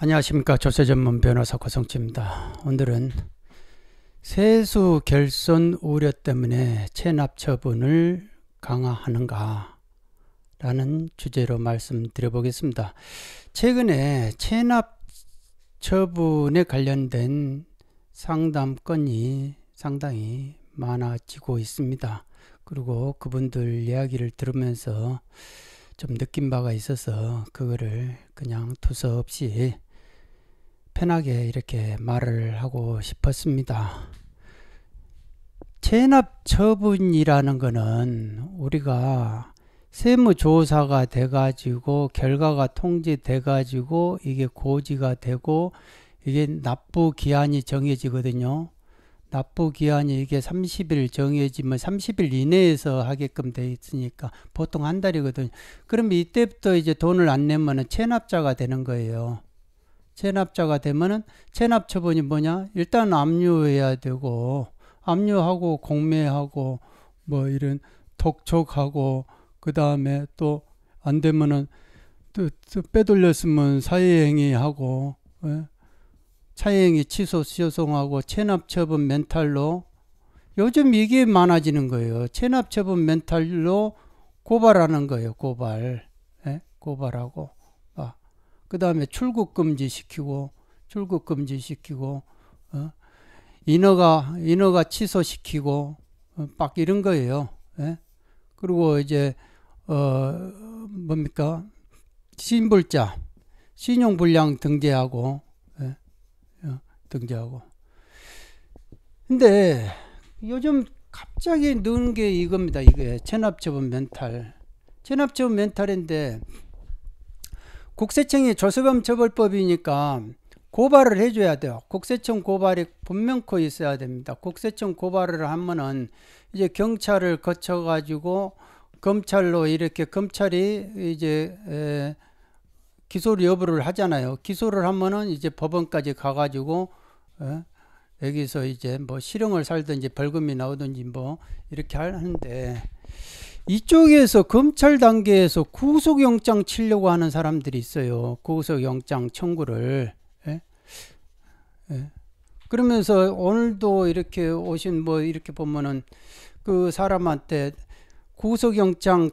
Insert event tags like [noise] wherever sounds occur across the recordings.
안녕하십니까 조세 전문 변호사 고성치입니다. 오늘은 세수 결손 우려 때문에 체납 처분을 강화하는가라는 주제로 말씀드려 보겠습니다. 최근에 체납 처분에 관련된 상담 건이 상당히 많아지고 있습니다. 그리고 그분들 이야기를 들으면서 좀 느낀 바가 있어서 그거를 그냥 두서없이 편하게 이렇게 말을 하고 싶었습니다. 체납 처분이라는 것은 우리가 세무조사가 돼가지고 결과가 통지돼가지고 이게 고지가 되고 이게 납부 기한이 정해지거든요. 납부 기한이 이게 30일 정해지면 30일 이내에서 하게끔 돼 있으니까 보통 한 달이거든요. 그럼 이때부터 이제 돈을 안내면 체납자가 되는 거예요. 체납자가 되면은 체납 처분이 뭐냐? 일단 압류해야 되고 압류하고 공매하고 뭐 이런 독촉하고 그 다음에 또 안 되면은 또, 또, 빼돌렸으면 사회행위하고 예? 차행위 취소 소송하고 체납 처분 멘탈로 요즘 이게 많아지는 거예요. 체납 처분 멘탈로 고발하는 거예요. 고발 예? 고발하고 그 다음에 출국 금지 시키고 출국 금지 시키고 어? 인허가 인허가 취소시키고 어, 빡 이런 거예요. 예? 그리고 이제 어 뭡니까 신불자 신용불량 등재하고 예? 어, 등재하고. 근데 요즘 갑자기 느는 게 이겁니다. 이게 체납처분 멘탈. 체납처분 멘탈인데 국세청이 조세범처벌법이니까 고발을 해줘야 돼요. 국세청 고발이 분명코 있어야 됩니다. 국세청 고발을 하면은 이제 경찰을 거쳐가지고 검찰로 이렇게 검찰이 이제 에, 기소를 여부를 하잖아요. 기소를 하면은 이제 법원까지 가가지고 에, 여기서 이제 뭐 실형을 살든지 벌금이 나오든지 뭐 이렇게 하는데 이쪽에서 검찰 단계에서 구속영장 치려고 하는 사람들이 있어요. 구속영장 청구를. 예? 예. 그러면서 오늘도 이렇게 오신 뭐 이렇게 보면은 그 사람한테 구속영장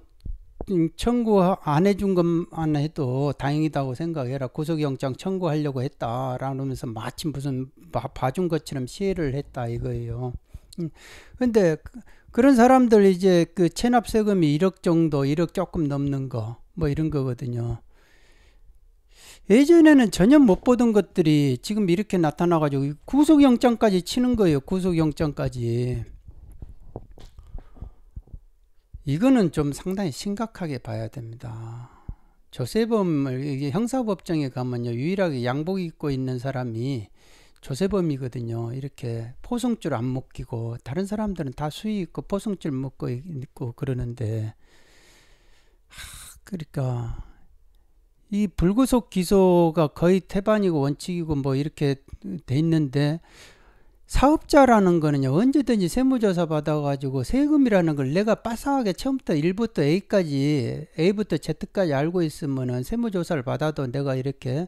청구 안 해준 것만 해도 다행이다고 생각해라. 구속영장 청구하려고 했다라면서 마침 무슨 봐준 것처럼 시해를 했다 이거예요. 음. 근데 그 그런 사람들 이제 그 체납 세금이 1억 정도, 1억 조금 넘는 거 뭐 이런 거거든요. 예전에는 전혀 못 보던 것들이 지금 이렇게 나타나가지고 구속영장까지 치는 거예요. 구속영장까지. 이거는 좀 상당히 심각하게 봐야 됩니다. 조세범을 형사법정에 가면요 유일하게 양복 입고 있는 사람이 조세범이거든요. 이렇게 포승줄 안 묶이고 다른 사람들은 다 수위 있고 포승줄 묶고 있고 그러는데 하, 그러니까 이 불구속 기소가 거의 태반이고 원칙이고 뭐 이렇게 돼 있는데 사업자라는 거는요 언제든지 세무조사 받아가지고 세금이라는 걸 내가 빠삭하게 처음부터 1부터 A까지 A부터 Z까지 알고 있으면은 세무조사를 받아도 내가 이렇게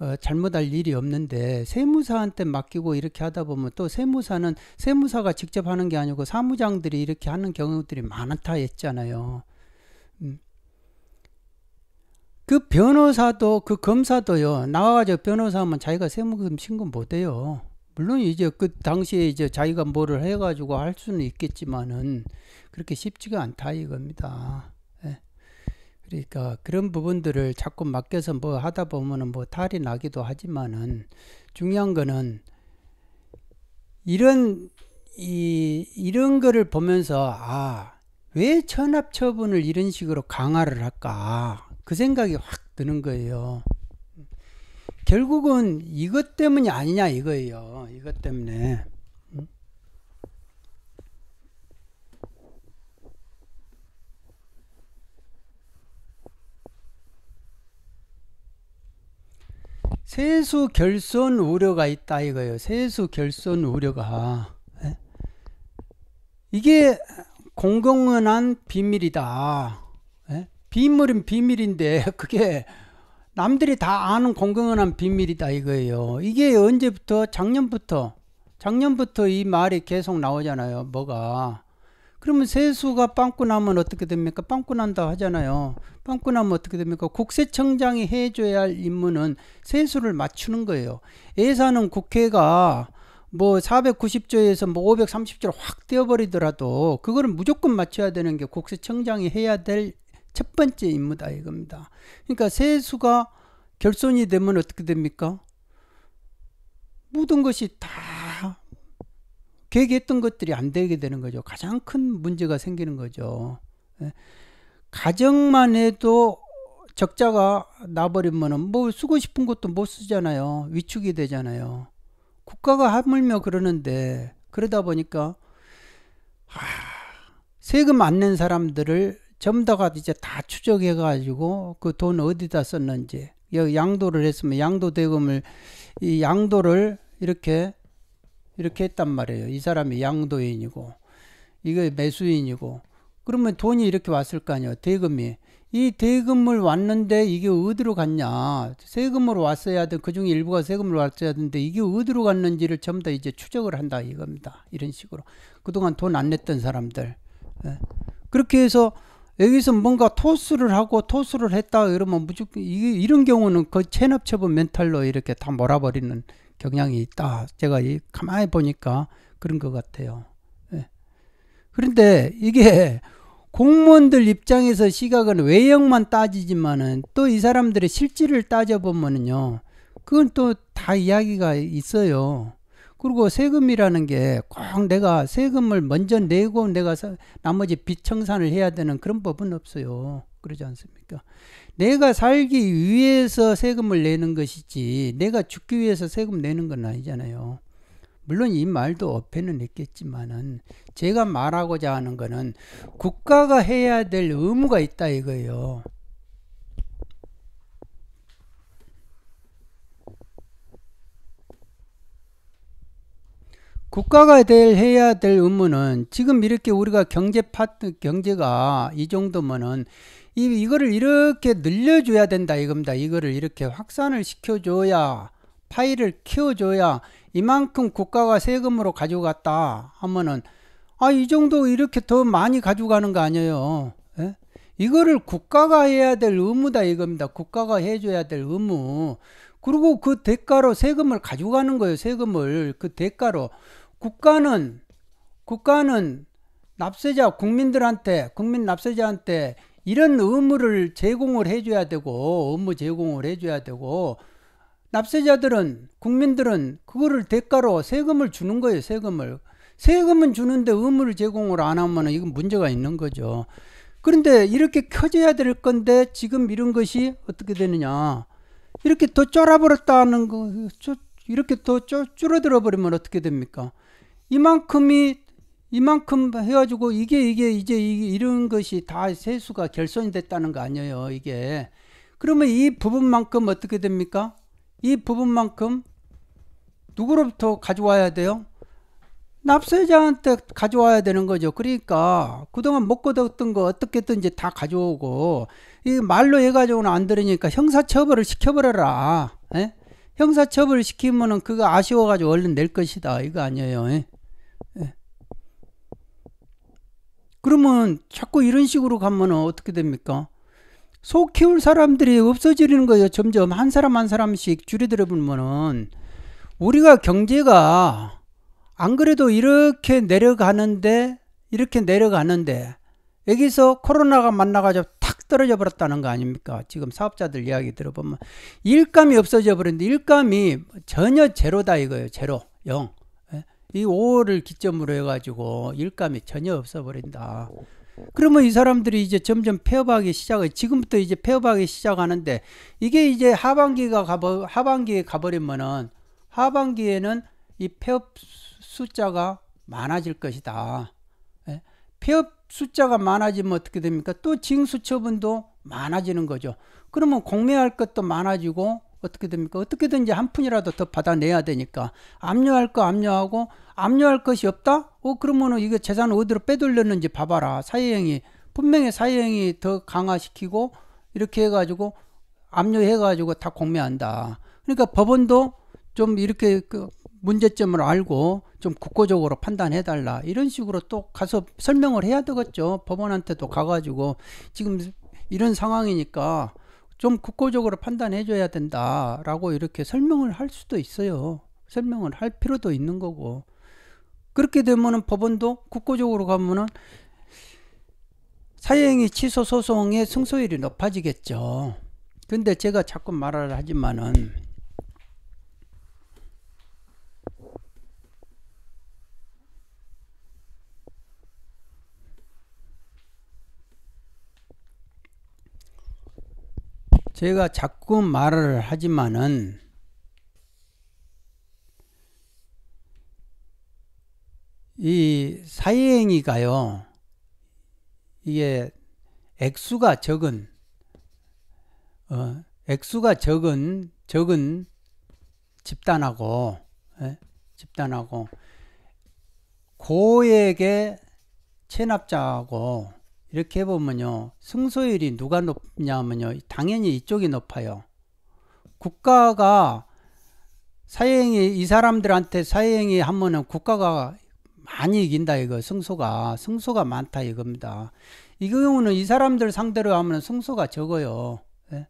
어, 잘못할 일이 없는데 세무사한테 맡기고 이렇게 하다 보면 또 세무사는 세무사가 직접 하는 게 아니고 사무장들이 이렇게 하는 경우들이 많다 했잖아요. 음. 그 변호사도 그 검사도요 나와가지고 변호사하면 자기가 세무금 신고 못해요. 물론 이제 그 당시에 이제 자기가 뭐를 해가지고 할 수는 있겠지만은 그렇게 쉽지가 않다 이겁니다. 그러니까 그런 부분들을 자꾸 맡겨서 뭐 하다 보면은 뭐 탈이 나기도 하지만은 중요한 거는 이런 이 이런 거를 보면서 아왜 천합 처분을 이런 식으로 강화를 할까 그 생각이 확 드는 거예요. 결국은 이것 때문이 아니냐 이거예요. 이것 때문에. 세수 결손 우려가 있다 이거예요. 세수 결손 우려가 예? 이게 공공연한 비밀이다. 예? 비밀은 비밀인데 [laughs] 그게 남들이 다 아는 공공연한 비밀이다 이거예요. 이게 언제부터 작년부터 작년부터 이 말이 계속 나오잖아요. 뭐가 그러면 세수가 빵꾸 나면 어떻게 됩니까? 빵꾸 난다 하잖아요. 빵꾸 나면 어떻게 됩니까? 국세청장이 해줘야 할 임무는 세수를 맞추는 거예요. 예산은 국회가 뭐 490조에서 뭐 530조로 확 떼어버리더라도 그거를 무조건 맞춰야 되는 게 국세청장이 해야 될 첫 번째 임무다 이겁니다. 그러니까 세수가 결손이 되면 어떻게 됩니까? 모든 것이 다 계획했던 것들이 안 되게 되는 거죠. 가장 큰 문제가 생기는 거죠. 예. 가정만 해도 적자가 나버리면은 뭐 쓰고 싶은 것도 못 쓰잖아요. 위축이 되잖아요. 국가가 하물며 그러는데 그러다 보니까 아, 세금 안 낸 사람들을 점다가 이제 다 추적해 가지고 그 돈 어디다 썼는지 양도를 했으면 양도 대금을 이 양도를 이렇게 이렇게 했단 말이에요. 이 사람이 양도인이고 이거 매수인이고 그러면 돈이 이렇게 왔을 거 아니에요. 대금이 이 대금을 왔는데 이게 어디로 갔냐 세금으로 왔어야 돼. 그중에 일부가 세금으로 왔어야 되는데 이게 어디로 갔는지를 전부 다 이제 추적을 한다 이겁니다. 이런 식으로 그동안 돈 안 냈던 사람들 예. 그렇게 해서 여기서 뭔가 토스를 하고 토스를 했다 이러면 무조건 이런 경우는 그 체납처분 멘탈로 이렇게 다 몰아버리는 경향이 있다. 제가 이 가만히 보니까 그런 것 같아요. 예. 그런데 이게 공무원들 입장에서 시각은 외형만 따지지만은 또 이 사람들의 실질을 따져보면은요. 그건 또 다 이야기가 있어요. 그리고 세금이라는 게 꼭 내가 세금을 먼저 내고 내가 나머지 빚 청산을 해야 되는 그런 법은 없어요. 그러지 않습니까? 내가 살기 위해서 세금을 내는 것이지 내가 죽기 위해서 세금 내는 건 아니잖아요. 물론 이 말도 어폐는 했겠지만은 제가 말하고자 하는 거는 국가가 해야 될 의무가 있다 이거예요. 국가가 될 해야 될 의무는 지금 이렇게 우리가 경제 파트 경제가 이 정도면은 이 이거를 이렇게 늘려줘야 된다 이겁니다. 이거를 이렇게 확산을 시켜줘야 파일을 키워줘야 이만큼 국가가 세금으로 가져갔다 하면은 아 이 정도 이렇게 더 많이 가져가는 거 아니에요. 에? 예? 이거를 국가가 해야 될 의무다 이겁니다. 국가가 해줘야 될 의무. 그리고 그 대가로 세금을 가져가는 거예요. 세금을 그 대가로. 국가는 국가는 납세자 국민들한테 국민 납세자한테 이런 의무를 제공을 해줘야 되고 업무 제공을 해줘야 되고 납세자들은 국민들은 그거를 대가로 세금을 주는 거예요 세금을 세금은 주는데 의무를 제공을 안 하면 이건 문제가 있는 거죠 그런데 이렇게 켜져야 될 건데 지금 이런 것이 어떻게 되느냐 이렇게 더 쫄아버렸다는 거 이렇게 더 줄어들어 버리면 어떻게 됩니까 이만큼이 이만큼 해가지고 이게 이게 이제 이런 것이 다 세수가 결손이 됐다는 거 아니에요 이게 그러면 이 부분만큼 어떻게 됩니까 이 부분만큼 누구로부터 가져와야 돼요 납세자한테 가져와야 되는 거죠 그러니까 그동안 못 거뒀던 거 어떻게든 이제 다 가져오고 이 말로 해가지고는 안 들으니까 형사처벌을 시켜버려라 에? 예? 형사처벌 을 시키면은 그거 아쉬워가지고 얼른 낼 것이다 이거 아니에요 에? 예? 그러면 자꾸 이런 식으로 가면 어떻게 됩니까? 소 키울 사람들이 없어지는 거예요. 점점 한 사람 한 사람씩 줄여들어 보면은 우리가 경제가 안 그래도 이렇게 내려가는데 이렇게 내려가는데 여기서 코로나가 만나가지고 탁 떨어져 버렸다는 거 아닙니까? 지금 사업자들 이야기 들어보면 일감이 없어져 버렸는데 일감이 전혀 제로다 이거예요. 제로 영. 이 5월을 기점으로 해가지고 일감이 전혀 없어버린다. 그러면 이 사람들이 이제 점점 폐업하기 시작해 지금부터 이제 폐업하기 시작하는데 이게 이제 하반기가 가버 하반기에 가버리면은 하반기에는 이 폐업 숫자가 많아질 것이다. 예? 폐업 숫자가 많아지면 어떻게 됩니까? 또 징수 처분도 많아지는 거죠. 그러면 공매할 것도 많아지고 어떻게 됩니까? 어떻게든지 한 푼이라도 더 받아내야 되니까 압류할 거 압류하고 압류할 것이 없다? 어 그러면은 이거 재산 어디로 빼돌렸는지 봐봐라 사회행위 분명히 사회행위 더 강화시키고 이렇게 해가지고 압류해가지고 다 공매한다. 그러니까 법원도 좀 이렇게 그 문제점을 알고 좀 국고적으로 판단해 달라 이런 식으로 또 가서 설명을 해야 되겠죠 법원한테도 가가지고 지금 이런 상황이니까 좀 국고적으로 판단해 줘야 된다라고 이렇게 설명을 할 수도 있어요. 설명을 할 필요도 있는 거고. 그렇게 되면은 법원도 국고적으로 가면은 사형이 취소 소송의 승소율이 높아지겠죠. 근데 제가 자꾸 말을 하지만은 제가 자꾸 말을 하지만은 이 사이행위가요. 이게 액수가 적은 어, 액수가 적은 적은 집단하고 예? 집단하고 고액의 체납자하고 이렇게 해보면요. 승소율이 누가 높냐면요. 당연히 이쪽이 높아요. 국가가 사회행위, 이 사람들한테 사회행위 하면은 국가가 많이 이긴다 이거 승소가 승소가 많다 이겁니다 이 경우는 이 사람들 상대로 하면 승소가 적어요 예?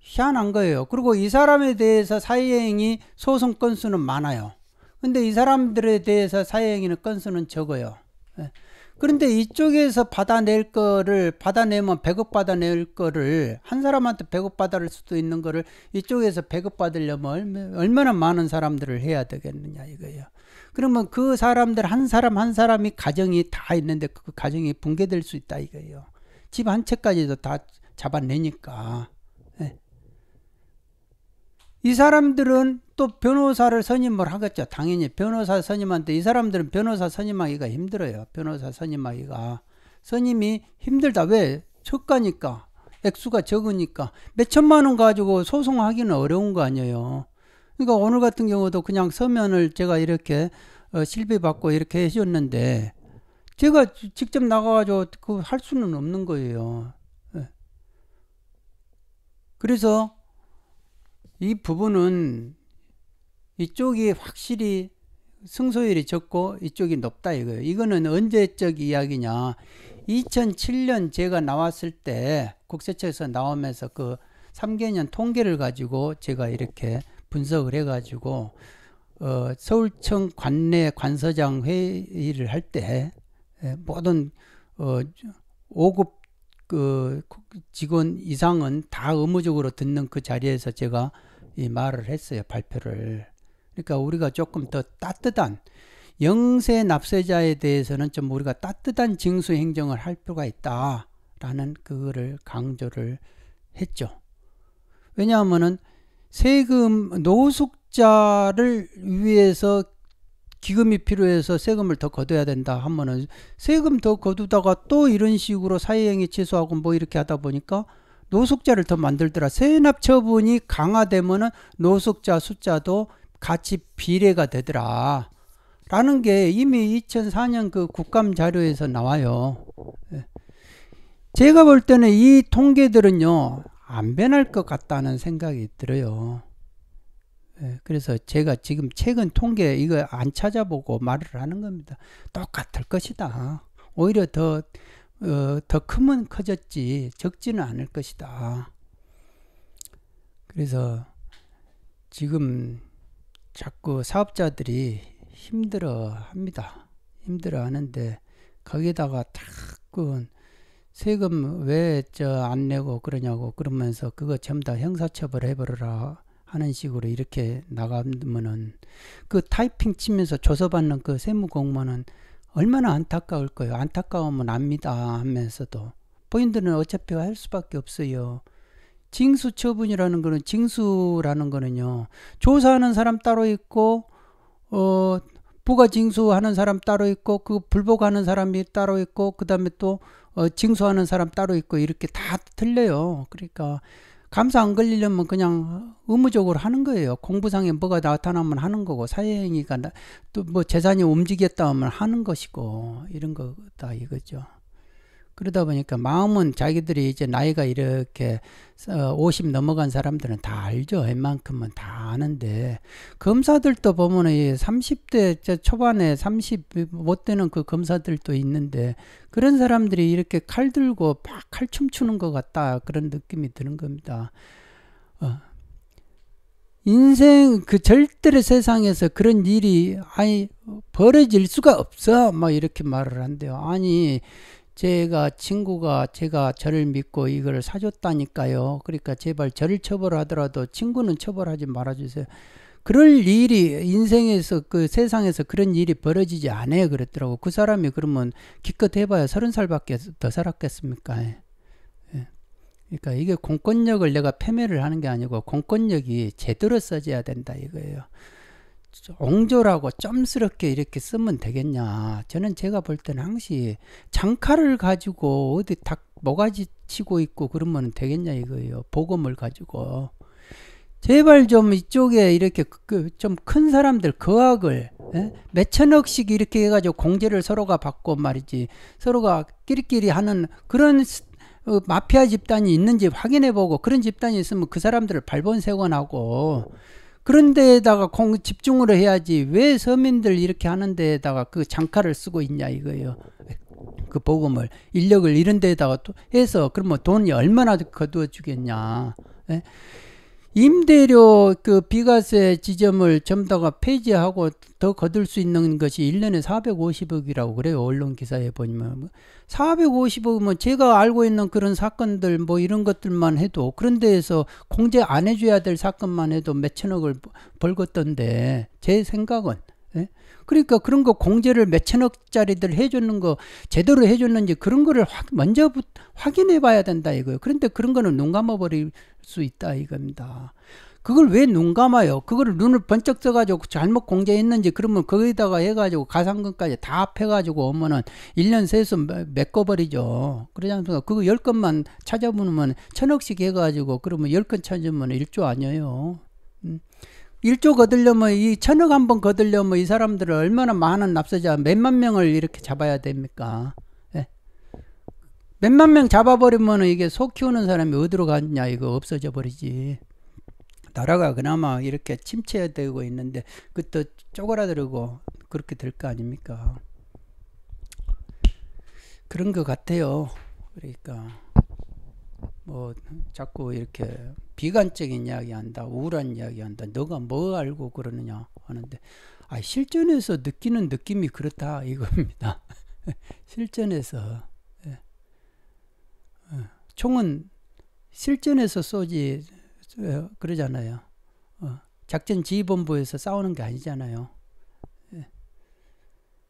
희한한 거예요 그리고 이 사람에 대해서 사회행위 소송 건수는 많아요 근데 이 사람들에 대해서 사회행위는 건수는 적어요 예? 그런데 이쪽에서 받아낼 거를 받아내면 100억 받아낼 거를 한 사람한테 100억 받을 수도 있는 거를 이쪽에서 100억 받으려면 얼마나 많은 사람들을 해야 되겠느냐 이거예요. 그러면 그 사람들 한 사람 한 사람이 가정이 다 있는데 그 가정이 붕괴될 수 있다 이거예요. 집 한 채까지도 다 잡아내니까. 이 사람들은 또 변호사를 선임을 하겠죠. 당연히 변호사 선임한테이 사람들은 변호사 선임하기가 힘들어요. 변호사 선임하기가. 선임이 힘들다. 왜? 첫가니까. 액수가 적으니까. 몇 천만 원 가지고 소송하기는 어려운 거 아니에요. 그러니까 오늘 같은 경우도 그냥 서면을 제가 이렇게 어, 실비받고 이렇게 해줬는데 제가 직접 나가가지고 그할 수는 없는 거예요. 예. 그래서 이 부분은 이쪽이 확실히 승소율이 적고 이쪽이 높다 이거예요. 이거는 언제적 이야기냐. 2007년 제가 나왔을 때 국세청에서 나오면서 그 3개년 통계를 가지고 제가 이렇게 분석을 해가지고 어, 서울청 관내 관서장 회의를 할때 예, 모든 어, 5급 그 직원 이상은 다 의무적으로 듣는 그 자리에서 제가 이 말을 했어요. 발표를. 그러니까 우리가 조금 더 따뜻한 영세 납세자에 대해서는 좀 우리가 따뜻한 징수 행정을 할 필요가 있다라는 그거를 강조를 했죠. 왜냐하면은 세금 노숙자를 위해서 기금이 필요해서 세금을 더 거둬야 된다 하면은 세금 더 거두다가 또 이런 식으로 사회행위 취소하고 뭐 이렇게 하다 보니까 노숙자를 더 만들더라. 세납 처분이 강화되면은 노숙자 숫자도 같이 비례가 되더라. 라는 게 이미 2004년 그 국감 자료에서 나와요. 예. 제가 볼 때는 이 통계들은요, 안 변할 것 같다는 생각이 들어요. 예. 그래서 제가 지금 최근 통계 이거 안 찾아보고 말을 하는 겁니다. 똑같을 것이다. 오히려 더 어, 더 크면 커졌지 적지는 않을 것이다. 그래서 지금 자꾸 사업자들이 힘들어 합니다. 힘들어 하는데 거기다가 자꾸 세금 왜저안 내고 그러냐고 그러면서 그거 전부 다 형사처벌 해버려라 하는 식으로 이렇게 나가면은 그 타이핑 치면서 조서받는 그 세무공무원은 얼마나 안타까울 거예요. 안타까우면 압니다 하면서도 포인트는 어차피 할 수밖에 없어요. 징수 처분이라는 거는 징수라는 거는요. 조사하는 사람 따로 있고 어 부가 징수하는 사람 따로 있고 그 불복하는 사람이 따로 있고 그다음에 또 어, 징수하는 사람 따로 있고 이렇게 다 틀려요. 그러니까 감사 안 걸리려면 그냥 의무적으로 하는 거예요. 공부상에 뭐가 나타나면 하는 거고 사회행위가 또 뭐 재산이 움직였다 하면 하는 것이고 이런 거 다 이거죠. 그러다 보니까 마음은 자기들이 이제 나이가 이렇게 50 어, 넘어간 사람들은 다 알죠. 웬만큼은 다 아는데 검사들도 보면은 30대 초반에 30 못 되는 그 검사들도 있는데 그런 사람들이 이렇게 칼 들고 막칼 춤추는 것 같다 그런 느낌이 드는 겁니다. 어. 인생 그 절대로 세상에서 그런 일이 아니 벌어질 수가 없어 막 이렇게 말을 한대요. 아니 제가 친구가 제가 저를 믿고 이걸 사줬다니까요. 그러니까 제발 저를 처벌하더라도 친구는 처벌하지 말아주세요. 그럴 일이 인생에서 그 세상에서 그런 일이 벌어지지 않아요. 그랬더라고. 그 사람이 그러면 기껏 해봐야 서른 살밖에 더 살았겠습니까? 예. 예. 그러니까 이게 공권력을 내가 패매를 하는 게 아니고 공권력이 제대로 써져야 된다 이거예요. 옹졸하고 점스럽게 이렇게 쓰면 되겠냐. 저는 제가 볼 때는 항시 장칼을 가지고 어디 닭 모가지 치고 있고 그러면 되겠냐 이거예요. 복음을 가지고. 제발 좀 이쪽에 이렇게 그좀큰 그, 사람들 거학을 예? 몇천억씩 이렇게 해가지고 공제를 서로가 받고 말이지 서로가 끼리끼리 하는 그런 어, 마피아 집단이 있는지 확인해보고 그런 집단이 있으면 그 사람들을 발본색원하고 그런 데에다가 공 집중을 해야지 왜 서민들 이렇게 하는 데에다가 그 장카를 쓰고 있냐 이거예요. 그 복음을 인력을 이런 데에다가 또 해서 그러면 돈이 얼마나 거두어 주겠냐. 예? 임대료 그 비과세 지점을 점다가 폐지하고 더 거둘 수 있는 것이 1년에 450억이라고 그래요. 언론 기사에 보면 450억이면 뭐 뭐 제가 알고 있는 그런 사건들 뭐 이런 것들만 해도 그런 데에서 공제 안 해줘야 될 사건만 해도 몇천억을 벌겠던데 제 생각은 예? 그러니까 그런 거 공제를 몇천억짜리들 해줬는 거 제대로 해줬는지 그런 거를 확, 먼저 확인해 봐야 된다 이거예요. 그런데 그런 거는 눈 감아버릴 수 있다 이겁니다. 그걸 왜 눈 감아요? 그거를 눈을 번쩍 떠가지고 잘못 공제했는지 그러면 거기다가 해가지고 가상금까지 다 합해가지고 오면은 1년 세수 메꿔버리죠. 그러지 않습니까? 그거 10건만 찾아보면 천억씩 해가지고 그러면 10건 찾으면 1조 아니에요. 1조 거들려면 이 천억 한번 거들려면 이 사람들을 얼마나 많은 납세자 몇만 명을 이렇게 잡아야 됩니까? 예. 몇만 명 잡아버리면 이게 소 키우는 사람이 어디로 갔냐 이거 없어져 버리지. 나라가 그나마 이렇게 침체되고 있는데 그것 쪼그라들고 그렇게 될 거 아닙니까? 그런 것 같아요. 그러니까. 뭐 자꾸 이렇게 비관적인 이야기한다, 우울한 이야기한다. 너가 뭐 알고 그러느냐 하는데 아 실전에서 느끼는 느낌이 그렇다 이겁니다. [laughs] 실전에서 예. 예. 총은 실전에서 쏘지 그러잖아요. 어, 작전 지휘본부에서 싸우는 게 아니잖아요. 예.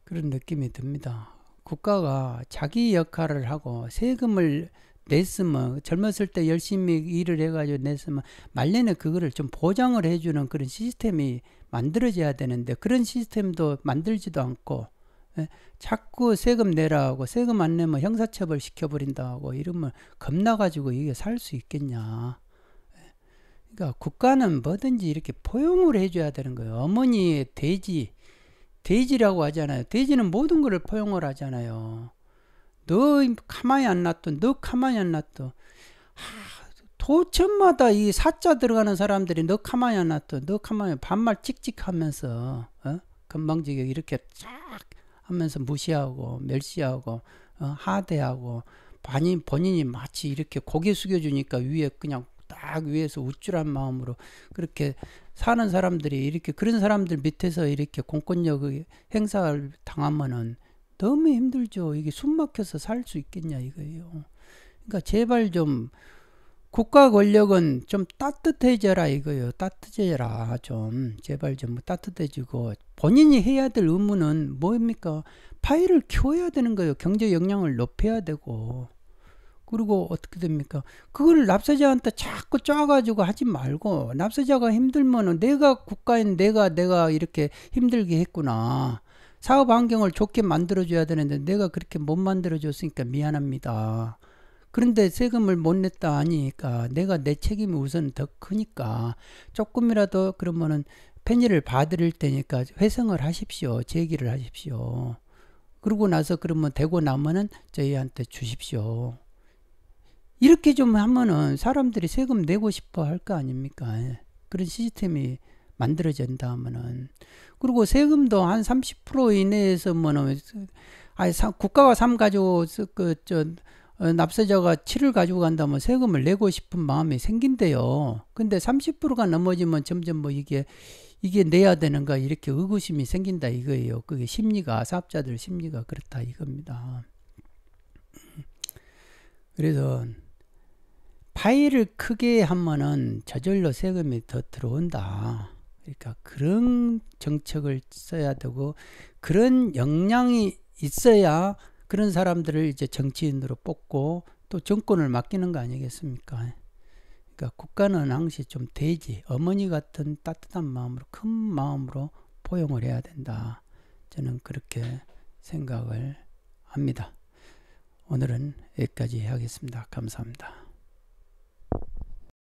그런 느낌이 듭니다. 국가가 자기 역할을 하고 세금을 냈으면 젊었을 때 열심히 일을 해가지고 냈으면 말년에 그거를 좀 보장을 해주는 그런 시스템이 만들어져야 되는데 그런 시스템도 만들지도 않고 예? 자꾸 세금 내라 고 세금 안 내면 형사처벌 시켜버린다 하고 이러면 겁나가지고 이게 살 수 있겠냐. 예? 그러니까 국가는 뭐든지 이렇게 포용을 해줘야 되는 거예요. 어머니의 돼지, 돼지라고 하잖아요. 돼지는 모든 것을 포용을 하잖아요. 너 가만히 안 놔둬. 너 가만히 안 놔둬. 하, 도천마다 이 사자 들어가는 사람들이 너 가만히 안 놔둬. 너 가만히 반말 찍찍하면서 어? 금방지게 이렇게 쫙 하면서 무시하고 멸시하고 어? 하대하고 본인, 본인이 마치 이렇게 고개 숙여주니까 위에 그냥 딱 위에서 우쭐한 마음으로 그렇게 사는 사람들이 이렇게 그런 사람들 밑에서 이렇게 공권력의 행사를 당하면은 너무 힘들죠. 이게 숨 막혀서 살 수 있겠냐 이거예요. 그러니까 제발 좀 국가 권력은 좀 따뜻해져라 이거예요. 따뜻해져라 좀 제발 좀 따뜻해지고 본인이 해야 될 의무는 뭡니까? 파일을 키워야 되는 거예요. 경제 역량을 높여야 되고 그리고 어떻게 됩니까? 그걸 납세자한테 자꾸 쪼아가지고 하지 말고 납세자가 힘들면은 내가 국가인 내가 내가 이렇게 힘들게 했구나. 사업 환경을 좋게 만들어줘야 되는데 내가 그렇게 못 만들어줬으니까 미안합니다. 그런데 세금을 못 냈다 하니까 내가 내 책임이 우선 더 크니까 조금이라도 그러면은 편의를 봐드릴 테니까 회생을 하십시오. 제기를 하십시오. 그러고 나서 그러면 되고 나면은 저희한테 주십시오. 이렇게 좀 하면은 사람들이 세금 내고 싶어 할 거 아닙니까? 그런 시스템이 만들어진다 하면은 그리고 세금도 한 30% 이내에서 뭐는 아니 국가가 삼 가지고 그저 어, 납세자가 7을 가지고 간다면 세금을 내고 싶은 마음이 생긴대요. 근데 30%가 넘어지면 점점 뭐 이게 이게 내야 되는가 이렇게 의구심이 생긴다 이거예요. 그게 심리가 사업자들 심리가 그렇다 이겁니다. 그래서 파일을 크게 하면은 저절로 세금이 더 들어온다. 그러니까 그런 정책을 써야 되고 그런 역량이 있어야 그런 사람들을 이제 정치인으로 뽑고 또 정권을 맡기는 거 아니겠습니까? 그러니까 국가는 항시 좀 돼지 어머니 같은 따뜻한 마음으로 큰 마음으로 포용을 해야 된다. 저는 그렇게 생각을 합니다. 오늘은 여기까지 하겠습니다. 감사합니다.